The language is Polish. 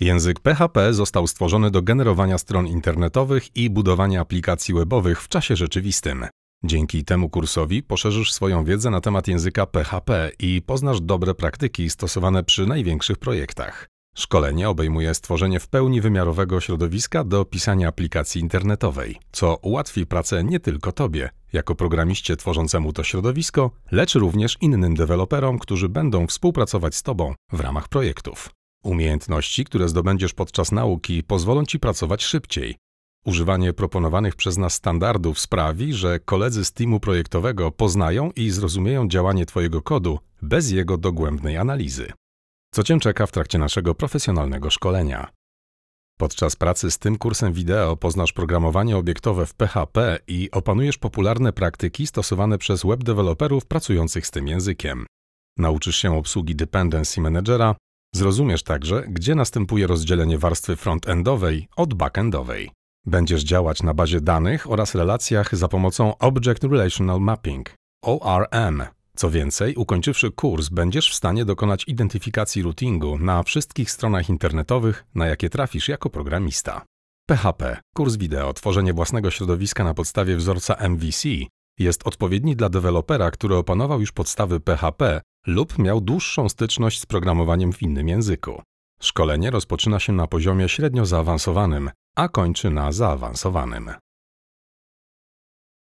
Język PHP został stworzony do generowania stron internetowych i budowania aplikacji webowych w czasie rzeczywistym. Dzięki temu kursowi poszerzysz swoją wiedzę na temat języka PHP i poznasz dobre praktyki stosowane przy największych projektach. Szkolenie obejmuje stworzenie w pełni wymiarowego środowiska do pisania aplikacji internetowej, co ułatwi pracę nie tylko Tobie, jako programiście tworzącemu to środowisko, lecz również innym deweloperom, którzy będą współpracować z Tobą w ramach projektów. Umiejętności, które zdobędziesz podczas nauki, pozwolą ci pracować szybciej. Używanie proponowanych przez nas standardów sprawi, że koledzy z teamu projektowego poznają i zrozumieją działanie Twojego kodu bez jego dogłębnej analizy. Co Cię czeka w trakcie naszego profesjonalnego szkolenia? Podczas pracy z tym kursem wideo poznasz programowanie obiektowe w PHP i opanujesz popularne praktyki stosowane przez webdeveloperów pracujących z tym językiem. Nauczysz się obsługi dependency managera, Zrozumiesz także, gdzie następuje rozdzielenie warstwy front-endowej od back-endowej. Będziesz działać na bazie danych oraz relacjach za pomocą Object Relational Mapping, ORM. Co więcej, ukończywszy kurs, będziesz w stanie dokonać identyfikacji routingu na wszystkich stronach internetowych, na jakie trafisz jako programista. PHP, kurs wideo, tworzenie własnego środowiska na podstawie wzorca MVC, jest odpowiedni dla dewelopera, który opanował już podstawy PHP lub miał dłuższą styczność z programowaniem w innym języku. Szkolenie rozpoczyna się na poziomie średnio zaawansowanym, a kończy na zaawansowanym.